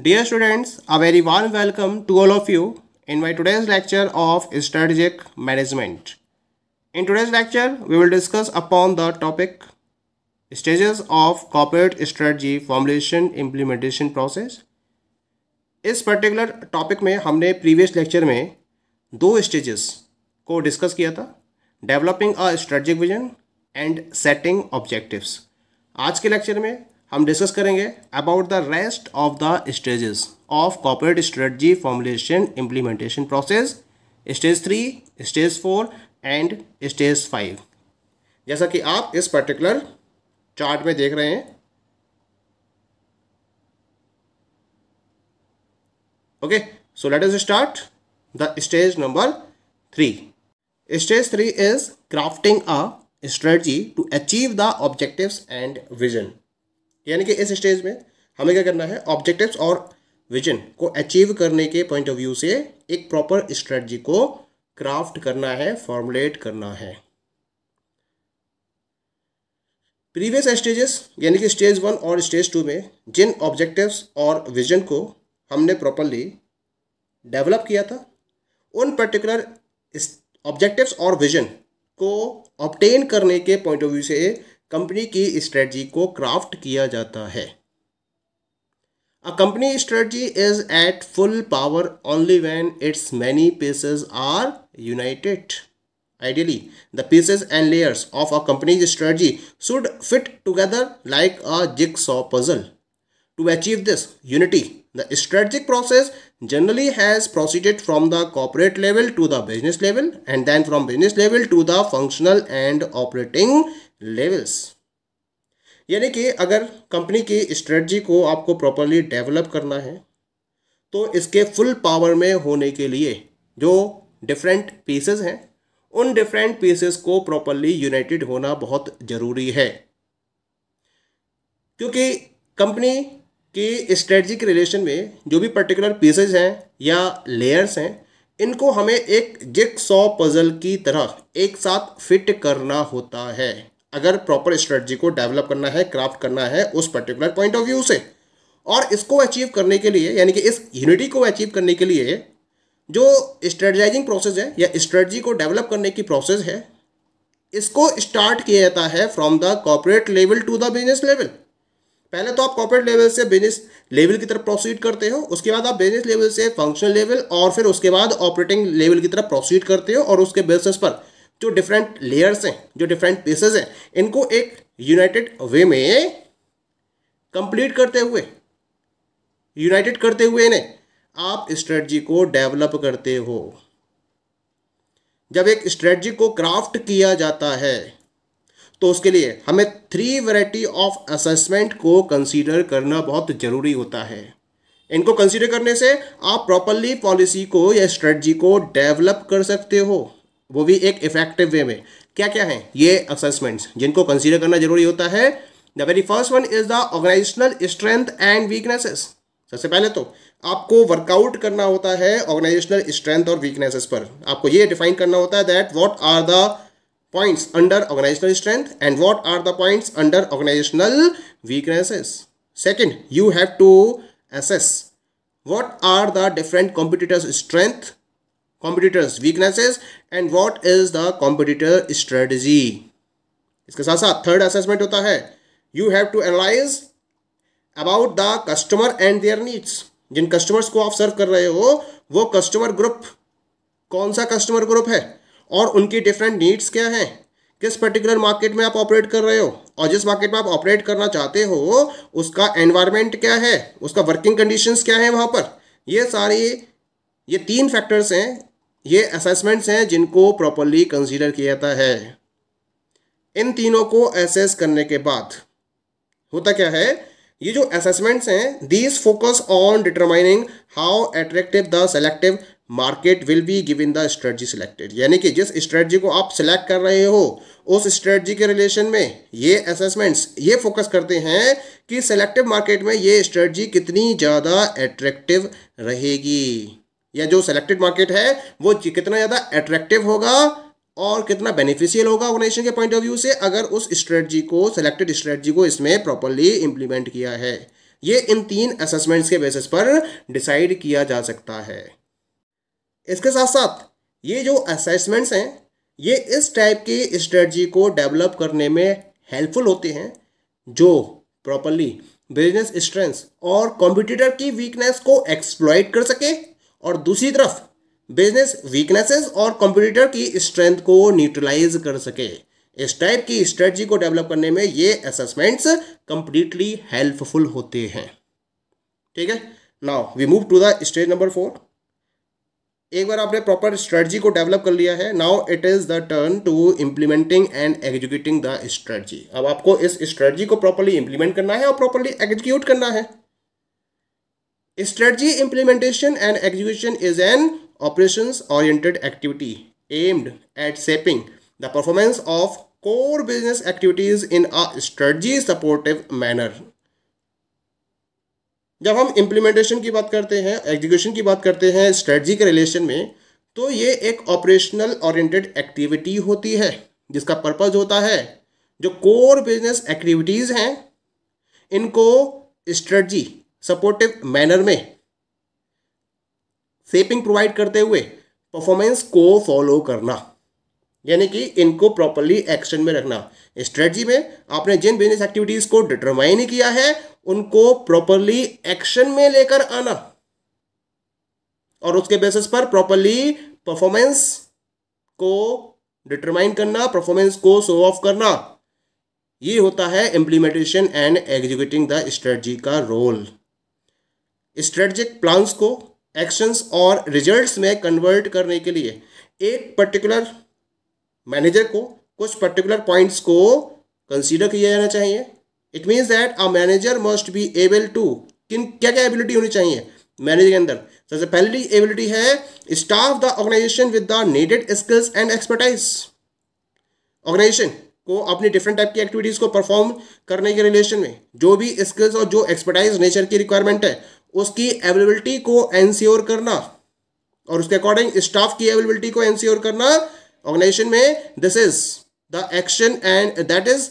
Dear students, a very warm welcome to all of you in my today's lecture of strategic management. In today's lecture, we will discuss upon the topic stages of corporate strategy formulation implementation process. इस particular topic में हमने previous lecture में दो stages को discuss किया था developing a strategic vision and setting objectives आज के लेक्चर में हम डिस्कस करेंगे about the rest of the stages of corporate strategy formulation implementation process stage three stage four and stage five जैसा कि आप इस पर्टिकुलर चार्ट में देख रहे हैं okay so let us start the stage number three stage three is crafting a strategy to achieve the objective and vision यानी कि इस स्टेज में हमें क्या करना है ऑब्जेक्टिव्स और विजन को अचीव करने के पॉइंट ऑफ व्यू से एक प्रॉपर स्ट्रेटजी को क्राफ्ट करना है फॉर्मुलेट करना है प्रीवियस स्टेजेस यानी कि स्टेज वन और स्टेज टू में जिन ऑब्जेक्टिव्स और विजन को हमने प्रॉपरली डेवलप किया था उन पर्टिकुलर ऑब्जेक्टिव्स और विजन को ऑप्टेन करने के पॉइंट ऑफ व्यू से कंपनी की स्ट्रेटजी को क्राफ्ट किया जाता है a company strategy is at full power only when its many pieces are united ideally the pieces and layers of a company strategy should fit together like a jigsaw puzzle to achieve this unity the strategic process generally has proceeded from the corporate level to the business level and then from business level to the functional and operating levels यानी कि अगर company की strategy को आपको properly develop करना है तो इसके फुल पावर में होने के लिए जो डिफरेंट पीसेस हैं उन डिफरेंट पीसेस को प्रॉपरली यूनाइटेड होना बहुत ज़रूरी है क्योंकि कंपनी कि स्ट्रेटजिक रिलेशन में जो भी पर्टिकुलर पीसेज हैं या लेयर्स हैं इनको हमें एक जिक सौ पजल की तरह एक साथ फिट करना होता है अगर प्रॉपर स्ट्रेटजी को डेवलप करना है क्राफ्ट करना है उस पर्टिकुलर पॉइंट ऑफ व्यू से और इसको अचीव करने के लिए यानी कि इस यूनिटी को अचीव करने के लिए जो स्ट्रेटजाइजिंग प्रोसेस है या स्ट्रेटजी को डेवलप करने की प्रोसेस है इसको स्टार्ट किया जाता है from the corporate level to the business level पहले तो आप कॉपरेट लेवल से बिजनेस लेवल की तरफ प्रोसीड करते हो उसके बाद आप बिजनेस लेवल से फंक्शनल लेवल और फिर उसके बाद ऑपरेटिंग लेवल की तरफ प्रोसीड करते हो और उसके बेसिस पर जो डिफरेंट लेयर्स हैं जो डिफरेंट पीसेस हैं इनको एक यूनाइटेड वे में कंप्लीट करते हुए यूनाइटेड करते हुए इन्हें आप स्ट्रेटजी को डेवलप करते हो जब एक स्ट्रेटजी को क्राफ्ट किया जाता है तो उसके लिए हमें थ्री वैरायटी ऑफ असेसमेंट को कंसीडर करना बहुत ज़रूरी होता है इनको कंसीडर करने से आप प्रॉपरली पॉलिसी को या स्ट्रेटजी को डेवलप कर सकते हो वो भी एक इफेक्टिव वे में क्या क्या हैं ये असेसमेंट्स जिनको कंसीडर करना जरूरी होता है the very first one is the organisational strength and weaknesses सबसे पहले तो आपको वर्कआउट करना होता है ऑर्गेनाइजेशनल स्ट्रेंथ और वीकनेसेस पर आपको ये डिफाइन करना होता है that what are the points under organizational strength and what are the points under organizational weaknesses. Second, you have to assess what are the different competitors' strength, competitors' weaknesses and what is the competitor strategy. iske sath sath third assessment hota hai you have to analyze about the customer and their needs jin customers ko aap serve kar rahe ho wo customer group kaun sa customer group hai और उनकी different needs क्या हैं किस particular market में आप operate कर रहे हो और जिस मार्केट में आप ऑपरेट करना चाहते हो उसका एनवायरमेंट क्या है उसका वर्किंग कंडीशंस क्या है वहाँ पर ये सारी ये तीन फैक्टर्स हैं ये असेसमेंट्स हैं जिनको प्रॉपरली कंसीडर किया जाता है इन तीनों को असेस करने के बाद होता क्या है ये जो असेसमेंट्स हैं these focus on determining how attractive the selective market will be give in the strategy selected यानी कि जिस स्ट्रेटजी को आप सिलेक्ट कर रहे हो उस स्ट्रेटजी के रिलेशन में ये असेसमेंट्स ये फोकस करते हैं कि सिलेक्टिव मार्केट में ये स्ट्रेटजी कितनी ज़्यादा एट्रैक्टिव रहेगी या जो सिलेक्टेड मार्केट है वो कितना ज़्यादा एट्रैक्टिव होगा और कितना बेनिफिशियल होगा ऑर्गेनाइजेशन के पॉइंट ऑफ व्यू से अगर उस स्ट्रेटजी को सिलेक्टेड स्ट्रेटजी को इसमें प्रॉपरली इम्प्लीमेंट किया है ये इन तीन असेसमेंट्स के बेसिस पर डिसाइड किया जा सकता है इसके साथ साथ ये जो असेसमेंट्स हैं ये इस टाइप की स्ट्रेटजी को डेवलप करने में हेल्पफुल होते हैं जो प्रॉपरली बिजनेस स्ट्रेंथ और कॉम्पिटिटर की वीकनेस को एक्सप्लॉइट कर सके और दूसरी तरफ बिजनेस वीकनेसेस और कॉम्पिटिटर की स्ट्रेंथ को न्यूट्रलाइज कर सके इस टाइप की स्ट्रेटजी को डेवलप करने में ये असेसमेंट्स कंप्लीटली हेल्पफुल होते हैं ठीक है now we move to the stage number four एक बार आपने प्रॉपर स्ट्रेटजी को डेवलप कर लिया है now it is the turn to implementing and executing the strategy अब आपको इस स्ट्रेटजी को प्रॉपरली इम्प्लीमेंट करना है और प्रॉपरली एग्जीक्यूट करना है strategy implementation and execution is an operation oriented activity aimed at shaping the performance of core business activities in a strategy supportive manner जब हम इम्प्लीमेंटेशन की बात करते हैं एग्जीक्यूशन की बात करते हैं स्ट्रेटजी के रिलेशन में तो ये एक ऑपरेशनल ओरिएंटेड एक्टिविटी होती है जिसका पर्पज होता है जो कोर बिजनेस एक्टिविटीज़ हैं इनको स्ट्रेटजी सपोर्टिव मैनर में सेपिंग प्रोवाइड करते हुए परफॉर्मेंस को फॉलो करना यानी कि इनको प्रॉपरली एक्सटेंड में रखना स्ट्रेटजी में आपने जिन बिजनेस एक्टिविटीज को डिटरमाइन किया है उनको प्रॉपरली एक्शन में लेकर आना और उसके बेसिस पर प्रॉपरली परफॉर्मेंस को डिटरमाइन करना परफॉर्मेंस को शो ऑफ करना ये होता है implementation and executing the strategy का रोल स्ट्रेटजिक प्लान्स को एक्शंस और रिजल्ट्स में कन्वर्ट करने के लिए एक पर्टिकुलर मैनेजर को कुछ पर्टिकुलर पॉइंट्स को कंसीडर किया जाना चाहिए it means that a manager must be able to किन क्या क्या एबिलिटी होनी चाहिए मैनेजर के अंदर सबसे पहली एबिलिटी है staff the organisation with the needed skills and expertise organisation को अपनी डिफरेंट टाइप की एक्टिविटीज़ को परफॉर्म करने के रिलेशन में जो भी स्किल्स और जो एक्सपर्टाइज नेचर की रिक्वायरमेंट है उसकी अवेलेबिलिटी को एनश्योर करना और उसके अकॉर्डिंग स्टाफ की अवेलेबिलिटी को एनश्योर करना ऑर्गेनाइजेशन में this is the action and that is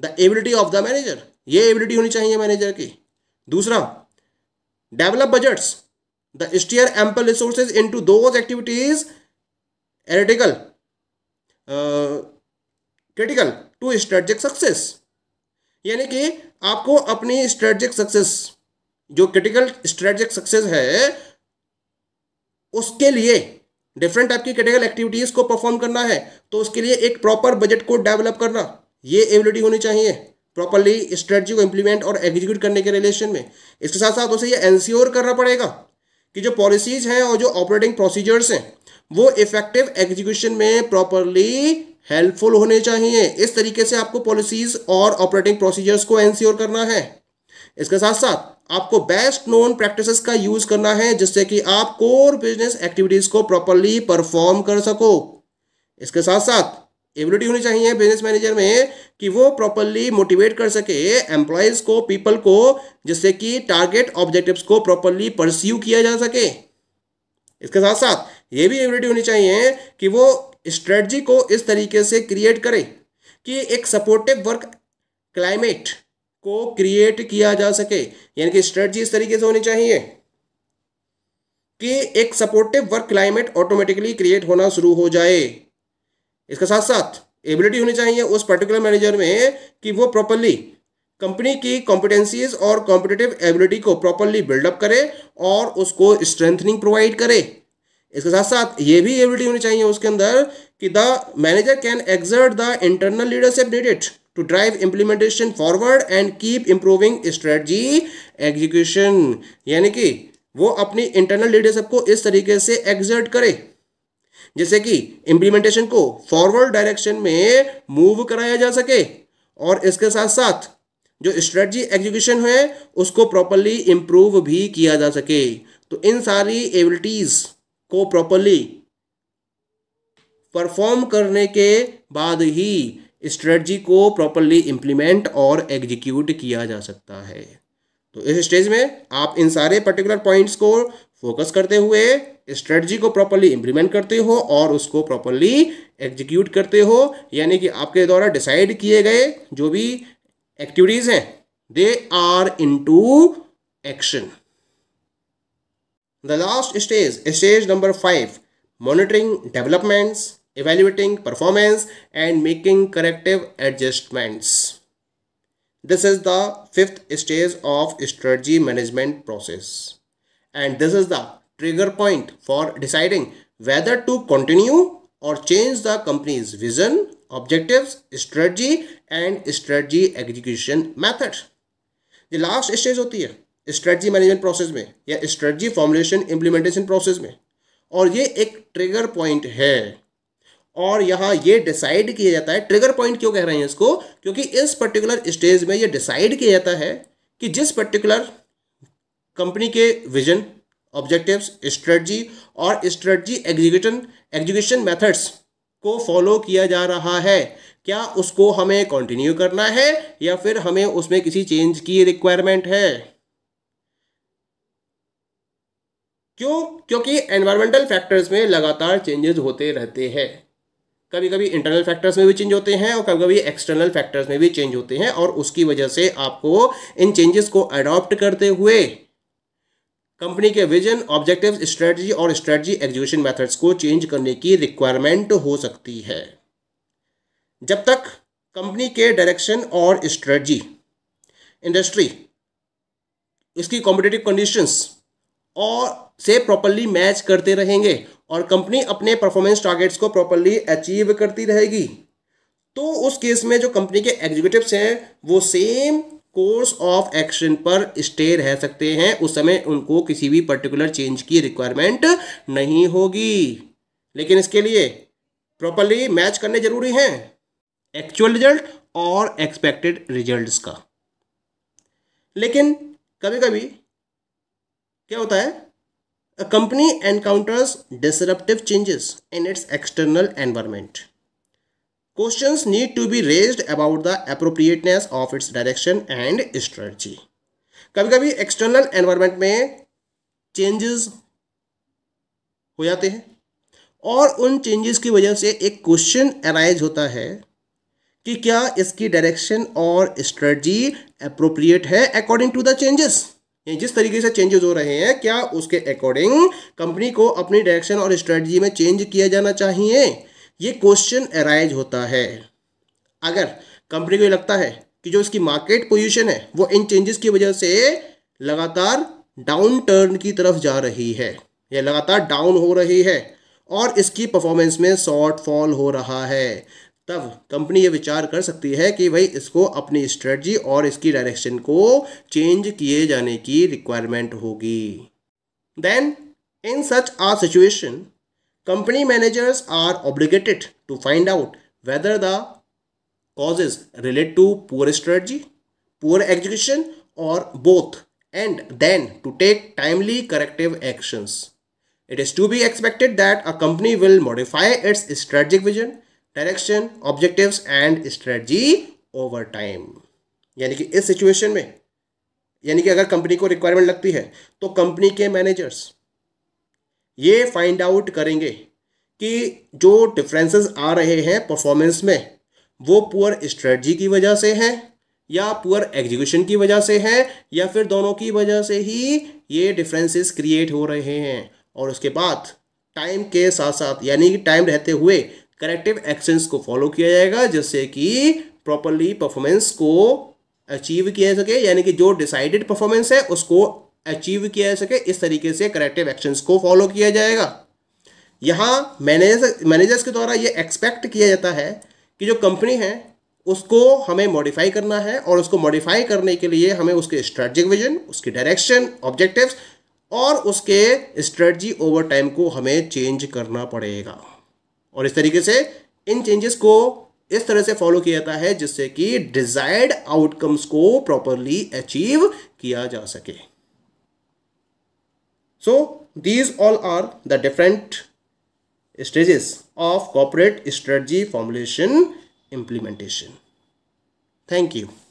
the ability of the manager ये एबिलिटी होनी चाहिए मैनेजर की दूसरा develop budgets the steer ample resources into those activities एरिटिकल क्रिटिकल टू स्ट्रेटजिक सक्सेस यानी कि आपको अपनी स्ट्रेटजिक सक्सेस जो क्रिटिकल स्ट्रेटजिक सक्सेस है उसके लिए डिफरेंट टाइप की कैटेगरी एक्टिविटीज़ को परफॉर्म करना है तो उसके लिए एक प्रॉपर बजट को डेवलप करना ये एबिलिटी होनी चाहिए प्रॉपरली स्ट्रेटजी को इम्प्लीमेंट और एग्जीक्यूट करने के रिलेशन में इसके साथ साथ उसे ये एनश्योर करना पड़ेगा कि जो पॉलिसीज हैं और जो ऑपरेटिंग प्रोसीजर्स हैं वो इफेक्टिव एग्जीक्यूशन में प्रॉपरली हेल्पफुल होने चाहिए इस तरीके से आपको पॉलिसीज और ऑपरेटिंग प्रोसीजर्स को एनश्योर करना है इसके साथ साथ आपको बेस्ट नोन प्रैक्टिसेस का यूज करना है जिससे कि आप कोर बिजनेस एक्टिविटीज को प्रॉपरली परफॉर्म कर सको इसके साथ साथ एबिलिटी होनी चाहिए बिजनेस मैनेजर में कि वो प्रॉपरली मोटिवेट कर सके एम्प्लॉयज को पीपल को जिससे कि टारगेट ऑब्जेक्टिव्स को प्रॉपरली परस्यू किया जा सके इसके साथ साथ ये भी एबिलिटी होनी चाहिए कि वो स्ट्रेटजी को इस तरीके से क्रिएट करे कि एक सपोर्टिव वर्क क्लाइमेट को क्रिएट किया जा सके यानी कि स्ट्रेटजी इस तरीके से होनी चाहिए कि एक supportive work climate automatically create होना शुरू हो जाए इसके साथ साथ एबिलिटी होनी चाहिए उस पर्टिकुलर मैनेजर में कि वो प्रॉपरली कंपनी की कॉम्पिटेंसीज और कॉम्पिटेटिव एबिलिटी को प्रॉपरली बिल्डअप करे और उसको स्ट्रेंथनिंग प्रोवाइड करे इसके साथ साथ ये भी एबिलिटी होनी चाहिए उसके अंदर कि the manager can exert the internal leadership needed to drive implementation forward and keep improving strategy execution यानी कि वो अपनी इंटरनल लीडरशिप को इस तरीके से एग्जर्ट करे जैसे कि इम्प्लीमेंटेशन को फॉरवर्ड डायरेक्शन में मूव कराया जा सके और इसके साथ साथ जो स्ट्रेटजी एग्जीक्यूशन है उसको प्रॉपरली इम्प्रूव भी किया जा सके तो इन सारी एबिलिटीज को प्रॉपरली परफॉर्म करने के बाद ही स्ट्रेटजी को प्रॉपरली इम्प्लीमेंट और एग्जीक्यूट किया जा सकता है तो इस स्टेज में आप इन सारे पर्टिकुलर पॉइंट्स को फोकस करते हुए स्ट्रेटजी को प्रॉपरली इम्प्लीमेंट करते हो और उसको प्रॉपरली एग्जीक्यूट करते हो यानी कि आपके द्वारा डिसाइड किए गए जो भी एक्टिविटीज़ हैं they are into action the last stage stage number five monitoring developments evaluating performance and making corrective adjustments. This is the fifth stage of strategy management process. And this is the trigger point for deciding whether to continue or change the company's vision, objectives, strategy and strategy execution method. The last stage होती है strategy management process में या strategy formulation implementation process में और ये एक trigger point है और यहाँ ये डिसाइड किया जाता है ट्रिगर पॉइंट क्यों कह रहे हैं इसको क्योंकि इस पर्टिकुलर स्टेज में ये डिसाइड किया जाता है कि जिस पर्टिकुलर कंपनी के विजन ऑब्जेक्टिव्स स्ट्रेटजी और स्ट्रेटजी एग्जीक्यूशन एग्जीक्यूशन मेथड्स को फॉलो किया जा रहा है क्या उसको हमें कंटिन्यू करना है या फिर हमें उसमें किसी चेंज की रिक्वायरमेंट है क्यों क्योंकि एनवायरमेंटल फैक्टर्स में लगातार चेंजेस होते रहते हैं कभी कभी इंटरनल फैक्टर्स में भी चेंज होते हैं और कभी कभी एक्सटर्नल फैक्टर्स में भी चेंज होते हैं और उसकी वजह से आपको इन चेंजेस को अडॉप्ट करते हुए कंपनी के विजन ऑब्जेक्टिव स्ट्रेटजी और स्ट्रेटजी एग्जीक्यूशन मेथड्स को चेंज करने की रिक्वायरमेंट हो सकती है जब तक कंपनी के डायरेक्शन और स्ट्रेटजी इंडस्ट्री इसकी कॉम्पिटेटिव कंडीशंस और से प्रॉपरली मैच करते रहेंगे और कंपनी अपने परफॉर्मेंस टारगेट्स को प्रॉपरली अचीव करती रहेगी तो उस केस में जो कंपनी के एग्जीक्यूटिव्स हैं वो सेम कोर्स ऑफ एक्शन पर स्टे रह सकते हैं उस समय उनको किसी भी पर्टिकुलर चेंज की रिक्वायरमेंट नहीं होगी लेकिन इसके लिए प्रॉपरली मैच करने जरूरी हैं एक्चुअल रिजल्ट और एक्सपेक्टेड रिजल्ट्स का लेकिन कभी कभी क्या होता है A company encounters disruptive changes in its external environment. Questions need to be raised about the appropriateness of its direction and strategy. कभी कभी एक्सटर्नल एनवायरमेंट में चेंजेस हो जाते हैं और उन चेंजेस की वजह से एक क्वेश्चन अराइज होता है कि क्या इसकी डायरेक्शन और स्ट्रेटजी अप्रोप्रिएट है अकॉर्डिंग टू द चेंजेस यानी जिस तरीके से चेंजेस हो रहे हैं क्या उसके अकॉर्डिंग कंपनी को अपनी डायरेक्शन और स्ट्रेटजी में चेंज किया जाना चाहिए ये क्वेश्चन अराइज होता है अगर कंपनी को ये लगता है कि जो इसकी मार्केट पोजीशन है वो इन चेंजेस की वजह से लगातार डाउन टर्न की तरफ जा रही है या लगातार डाउन हो रही है और इसकी परफॉर्मेंस में शॉर्टफॉल हो रहा है तब कंपनी ये विचार कर सकती है कि भाई इसको अपनी स्ट्रेटजी और इसकी डायरेक्शन को चेंज किए जाने की रिक्वायरमेंट होगी then in such a situation company managers are obligated to find out whether the causes relate to poor strategy poor execution or both and then to take timely corrective actions it is to be expected that a company will modify its strategic vision direction objectives and strategy over time यानी कि इस situation में यानी कि अगर company को requirement लगती है तो कंपनी के मैनेजर्स ये फाइंड आउट करेंगे कि जो डिफरेंसेस आ रहे हैं परफॉर्मेंस में वो पुअर स्ट्रेटजी की वजह से हैं या पुअर एग्जीक्यूशन की वजह से है या फिर दोनों की वजह से ही ये डिफरेंसेस क्रिएट हो रहे हैं और उसके बाद टाइम के साथ साथ यानी कि टाइम रहते हुए करेक्टिव एक्शंस को फॉलो किया जाएगा जिससे कि प्रॉपरली परफॉर्मेंस को अचीव किया सके यानी कि जो डिसाइडेड परफॉर्मेंस है उसको अचीव किया जा सके इस तरीके से करेक्टिव एक्शंस को फॉलो किया जाएगा यहाँ मैनेजर मैनेजर्स के द्वारा ये एक्सपेक्ट किया जाता है कि जो कंपनी है उसको हमें मॉडिफाई करना है और उसको मॉडिफाई करने के लिए हमें उसके स्ट्रेटजिक विजन उसकी डायरेक्शन ऑब्जेक्टिव्स और उसके स्ट्रेटजी ओवर टाइम को हमें चेंज करना पड़ेगा और इस तरीके से इन चेंजेस को इस तरह से फॉलो किया जाता है जिससे कि डिजायर्ड आउटकम्स को प्रॉपरली अचीव किया जा सके so these all are the different stages of corporate strategy formulation implementation thank you